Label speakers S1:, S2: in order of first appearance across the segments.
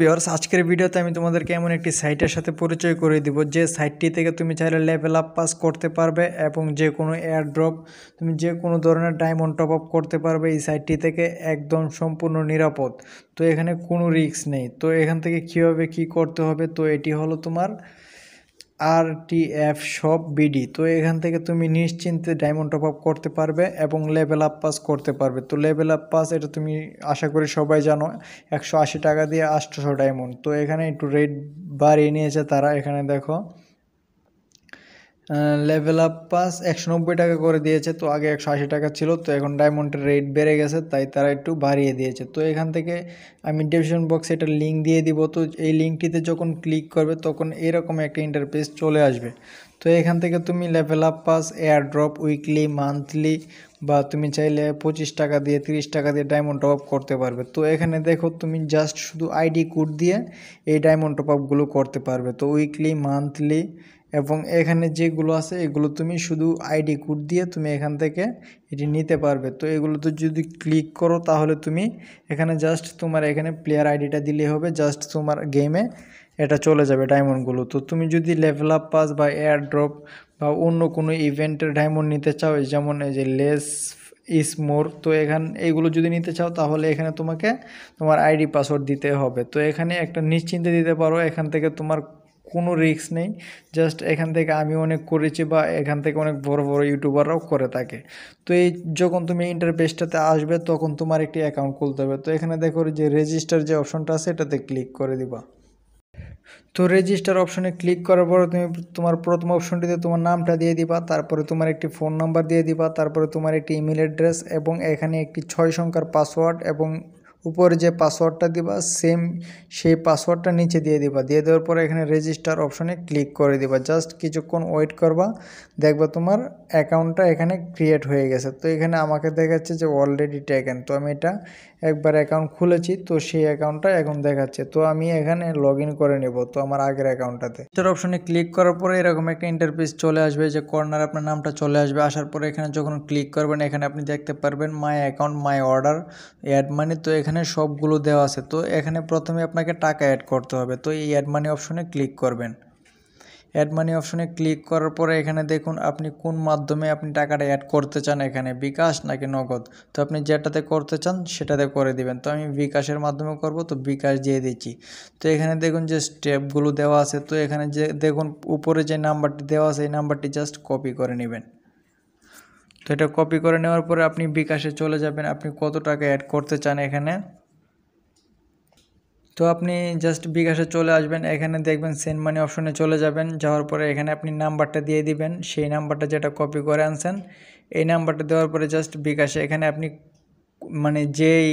S1: বিহার্স আজকের ভিডিওতে আমি তোমাদেরকে এমন একটি সাইটের সাথে পরিচয় করে দিব যে সাইটটি থেকে তুমি চাইলে লেভেল আপ পাস করতে পারবে এবং যে কোনো ড্রপ তুমি যে কোনো ধরনের ডায়মন্ড টপ আপ করতে পারবে এই সাইটটি থেকে একদম সম্পূর্ণ নিরাপদ তো এখানে কোনো রিস্ক নেই তো এখান থেকে কীভাবে কি করতে হবে তো এটি হলো তোমার আর টি এফ সব বিডি তো এখান থেকে তুমি নিশ্চিন্তে ডায়মন্ড টপ আপ করতে পারবে এবং লেভেল আপ পাস করতে পারবে তো লেভেল আপ পাস এটা তুমি আশা করি সবাই জানো একশো টাকা দিয়ে আটশোশো ডায়মন্ড তো এখানে একটু রেট বাড়িয়ে নিয়েছে তারা এখানে দেখো লেভেল আপ পাস একশো নব্বই টাকা করে দিয়েছে তো আগে একশো আশি টাকা ছিল তো এখন ডায়মন্ডের রেট বেড়ে গেছে তাই তারা একটু বাড়িয়ে দিয়েছে তো এখান থেকে আমি ডিসক্রিপশন বক্সে একটা লিঙ্ক দিয়ে দিব তো এই লিঙ্কটিতে যখন ক্লিক করবে তখন এরকম একটা ইন্টারপেস চলে আসবে তো এখান থেকে তুমি level up pass air drop weekly monthly বা তুমি চাইলে পঁচিশ টাকা দিয়ে তিরিশ টাকা দিয়ে ডায়মন্ড টপ আপ করতে পারবে তো এখানে দেখো তুমি জাস্ট শুধু আইডি কোড দিয়ে এই ডায়মন্ড টপ আপগুলো করতে পারবে তো উইকলি মান্থলি এবং এখানে যেগুলো আছে এগুলো তুমি শুধু আইডি কোড দিয়ে তুমি এখান থেকে এটি নিতে পারবে তো এগুলোতে যদি ক্লিক করো তাহলে তুমি এখানে জাস্ট তোমার এখানে প্লেয়ার আইডিটা দিলে হবে জাস্ট তোমার গেমে এটা চলে যাবে ডায়মন্ডগুলো তো তুমি যদি লেভেল আপ পাস বা এয়ার ড্রপ বা অন্য কোনো ইভেন্টের ডায়মন্ড নিতে চাও যেমন এই যে লেস ইস মোর তো এখান এইগুলো যদি নিতে চাও তাহলে এখানে তোমাকে তোমার আইডি পাসওয়ার্ড দিতে হবে তো এখানে একটা নিশ্চিন্তে দিতে পারো এখান থেকে তোমার কোনো রিস্ক নেই জাস্ট এখান থেকে আমি অনেক করেছি বা এখান থেকে অনেক বড় বড় ইউটিউবাররাও করে থাকে তো এই যখন তুমি ইন্টারপেজটাতে আসবে তখন তোমার একটি অ্যাকাউন্ট খুলতে হবে তো এখানে দেখো যে রেজিস্টার যে অপশনটা আছে এটাতে ক্লিক করে দিবা তো রেজিস্টার অপশনে ক্লিক করার পরে তুমি তোমার প্রথম অপশনটিতে তোমার নামটা দিয়ে দিবা তারপরে তোমার একটি ফোন নাম্বার দিয়ে দিবা তারপরে তোমার একটি ইমেল অ্যাড্রেস এবং এখানে একটি ছয় সংখ্যার পাসওয়ার্ড এবং উপরে যে পাসওয়ার্ডটা দিবা সেম সেই পাসওয়ার্ডটা নিচে দিয়ে দিবা দিয়ে দেওয়ার পরে এখানে রেজিস্টার অপশনে ক্লিক করে দিবা জাস্ট কিছুক্ষণ ওয়েট করবা দেখবা তোমার অ্যাকাউন্টটা এখানে ক্রিয়েট হয়ে গেছে তো এখানে আমাকে দেখাচ্ছে যে অলরেডি ট্যাকেন তো আমি এটা একবার অ্যাকাউন্ট খুলেছি তো সেই অ্যাকাউন্টটা এখন দেখাচ্ছে তো আমি এখানে লগ করে নেব তো আমার আগের অ্যাকাউন্টটাতে এটার অপশনে ক্লিক করার পরে এরকম একটা ইন্টারপিস চলে আসবে যে কর্নার আপনার নামটা চলে আসবে আসার পরে এখানে যখন ক্লিক করবেন এখানে আপনি দেখতে পারবেন my account my order add money তো এখানে সবগুলো দেওয়া আছে তো এখানে প্রথমে আপনাকে টাকা অ্যাড করতে হবে তো এই অ্যাড মানি অপশনে ক্লিক করবেন অ্যাড মানি অপশনে ক্লিক করার পরে এখানে দেখুন আপনি কোন মাধ্যমে আপনি টাকাটা অ্যাড করতে চান এখানে বিকাশ নাকি নগদ তো আপনি যেটাতে করতে চান সেটাতে করে দিবেন তো আমি বিকাশের মাধ্যমে করব তো বিকাশ দিয়ে দিচ্ছি তো এখানে দেখুন যে স্টেপগুলো দেওয়া আছে তো এখানে যে দেখুন উপরে যে নাম্বারটি দেওয়া আছে এই নাম্বারটি জাস্ট কপি করে নেবেন তো এটা কপি করে নেওয়ার পরে আপনি বিকাশে চলে যাবেন আপনি কত টাকা অ্যাড করতে চান এখানে তো আপনি জাস্ট বিকাশে চলে আসবেন এখানে দেখবেন সেন্ড মানি অপশনে চলে যাবেন যাওয়ার পরে এখানে আপনি নাম্বারটা দিয়ে দিবেন সেই নাম্বারটা যেটা কপি করে আনছেন এই নাম্বারটা দেওয়ার পরে জাস্ট বিকাশে এখানে আপনি মানে যেই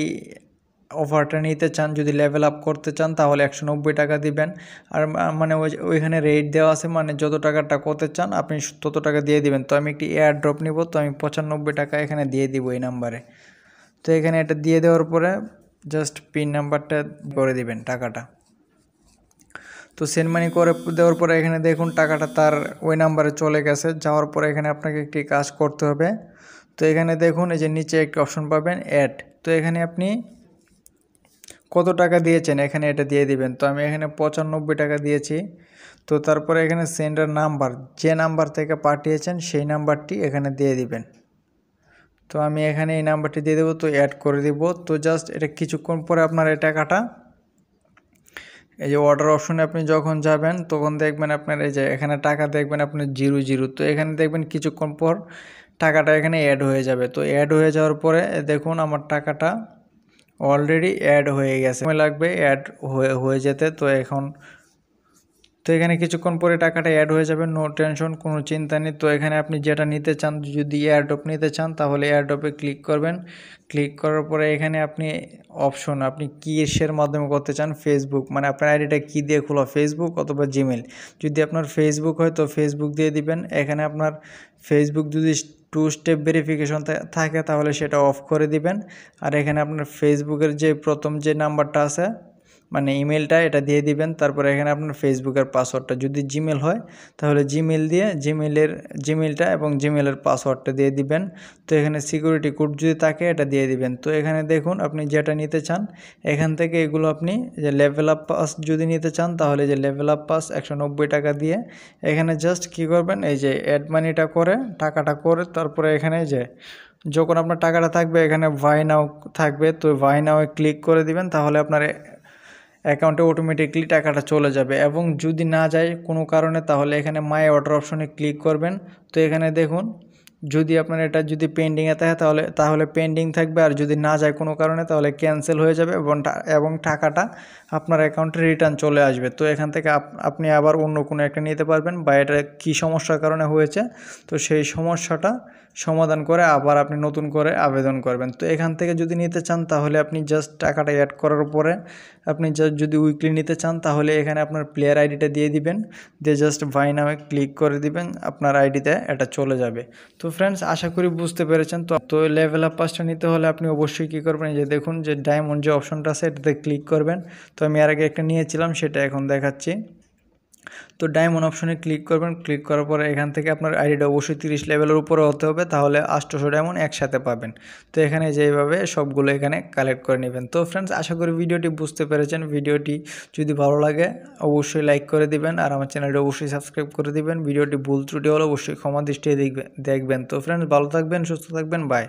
S1: অফারটা নিতে চান যদি লেভেল আপ করতে চান তাহলে একশো নব্বই টাকা দিবেন আর মানে ওইখানে রেট দেওয়া আছে মানে যত টাকাটা করতে চান আপনি তত টাকা দিয়ে দিবেন তো আমি একটি এয়ার ড্রপ নিব তো আমি পঁচানব্বই টাকা এখানে দিয়ে দিব এই নাম্বারে তো এখানে এটা দিয়ে দেওয়ার পরে জাস্ট পিন নাম্বারটা করে দিবেন টাকাটা তো সেন্ড মানি করে দেওয়ার পরে এখানে দেখুন টাকাটা তার ওই নাম্বারে চলে গেছে যাওয়ার পরে এখানে আপনাকে একটি কাজ করতে হবে তো এখানে দেখুন এই যে নিচে একটি অপশন পাবেন অ্যাড তো এখানে আপনি কত টাকা দিয়েছেন এখানে এটা দিয়ে দিবেন তো আমি এখানে পঁচানব্বই টাকা দিয়েছি তো তারপরে এখানে সেন্ডার নাম্বার যে নাম্বার থেকে পাঠিয়েছেন সেই নাম্বারটি এখানে দিয়ে দিবেন তো আমি এখানে এই নাম্বারটি দিয়ে দেবো তো অ্যাড করে দেব তো জাস্ট এটা কিছুক্ষণ পরে আপনার এই টাকাটা এই যে অর্ডার অপশনে আপনি যখন যাবেন তখন দেখবেন আপনার এই যে এখানে টাকা দেখবেন আপনার জিরো জিরো তো এখানে দেখবেন কিছুক্ষণ পর টাকাটা এখানে অ্যাড হয়ে যাবে তো অ্যাড হয়ে যাওয়ার পরে দেখুন আমার টাকাটা অলরেডি অ্যাড হয়ে গেছে লাগবে অ্যাড হয়ে যেতে তো এখন তো এখানে কিছুক্ষণ পরে টাকাটা অ্যাড হয়ে যাবে নো টেনশন কোনো চিন্তা নেই তো এখানে আপনি যেটা নিতে চান যদি এয়ারড্রপ নিতে চান তাহলে এয়ারড্রপে ক্লিক করবেন ক্লিক করার পরে এখানে আপনি অপশন আপনি কিসের মাধ্যমে করতে চান ফেসবুক মানে আপনার আইডিটা কী দিয়ে খোলা ফেসবুক অথবা জিমেল যদি আপনার ফেসবুক হয় তো ফেসবুক দিয়ে দিবেন এখানে আপনার ফেসবুক যদি টু স্টেপ ভেরিফিকেশন থাকে তাহলে সেটা অফ করে দিবেন আর এখানে আপনার ফেসবুকের যে প্রথম যে নাম্বারটা আছে মানে ইমেলটা এটা দিয়ে দিবেন তারপরে এখানে আপনার ফেসবুকের পাসওয়ার্ডটা যদি জিমেল হয় তাহলে জিমেল দিয়ে জিমেলের জিমেলটা এবং জিমেলের পাসওয়ার্ডটা দিয়ে দিবেন তো এখানে সিকিউরিটি কোড যদি থাকে এটা দিয়ে দিবেন তো এখানে দেখুন আপনি যেটা নিতে চান এখান থেকে এগুলো আপনি যে লেভেল আপ পাস যদি নিতে চান তাহলে যে লেভেল আপ পাস একশো টাকা দিয়ে এখানে জাস্ট কি করবেন এই যে অ্যাড মানিটা করে টাকাটা করে তারপরে এখানে যে যখন আপনার টাকাটা থাকবে এখানে ভাই নাও থাকবে তো ভাই ক্লিক করে দিবেন তাহলে আপনার অ্যাকাউন্টে অটোমেটিকলি টাকাটা চলে যাবে এবং যদি না যায় কোনো কারণে তাহলে এখানে মাই অর্ডার অপশনে ক্লিক করবেন তো এখানে দেখুন যদি আপনার এটা যদি পেন্ডিংয়ে থাকে তাহলে তাহলে পেন্ডিং থাকবে আর যদি না যায় কোনো কারণে তাহলে ক্যান্সেল হয়ে যাবে এবং এবং টাকাটা আপনার অ্যাকাউন্টে রিটার্ন চলে আসবে তো এখান থেকে আপনি আবার অন্য কোনো একটা নিতে পারবেন বা এটা কী সমস্যার কারণে হয়েছে তো সেই সমস্যাটা সমাধান করে আবার আপনি নতুন করে আবেদন করবেন তো এখান থেকে যদি নিতে চান তাহলে আপনি জাস্ট টাকাটা অ্যাড করার পরে আপনি জাস্ট যদি উইকলি নিতে চান তাহলে এখানে আপনার প্লেয়ার আইডিটা দিয়ে দিবেন দিয়ে জাস্ট ভাই নামে ক্লিক করে দিবেন আপনার আইডিতে এটা চলে যাবে তো ফ্রেন্ডস আশা করি বুঝতে পেরেছেন তো তো লেভেল আপ পাসটা নিতে হলে আপনি অবশ্যই কী করবেন যে দেখুন যে ডায়মন্ড যে অপশনটা আছে এটাতে ক্লিক করবেন তো আমি আর আগে একটা নিয়েছিলাম সেটা এখন দেখাচ্ছি তো ডায়মন্ড অপশনে ক্লিক করবেন ক্লিক করার পরে এখান থেকে আপনার আইডিটা অবশ্যই তিরিশ লেভেলের উপরে হতে হবে তাহলে আষ্টশো ডায়মন্ড একসাথে পাবেন তো এখানে যেভাবে সবগুলো এখানে কালেক্ট করে নেবেন তো ফ্রেন্ডস আশা করি ভিডিওটি বুঝতে পেরেছেন ভিডিওটি যদি ভালো লাগে অবশ্যই লাইক করে দিবেন আর আমার চ্যানেলটি অবশ্যই সাবস্ক্রাইব করে দিবেন ভিডিওটি ভুল ত্রুটি হলে অবশ্যই ক্ষমা দৃষ্টি দেখবেন তো ফ্রেন্ডস ভালো থাকবেন সুস্থ থাকবেন বাই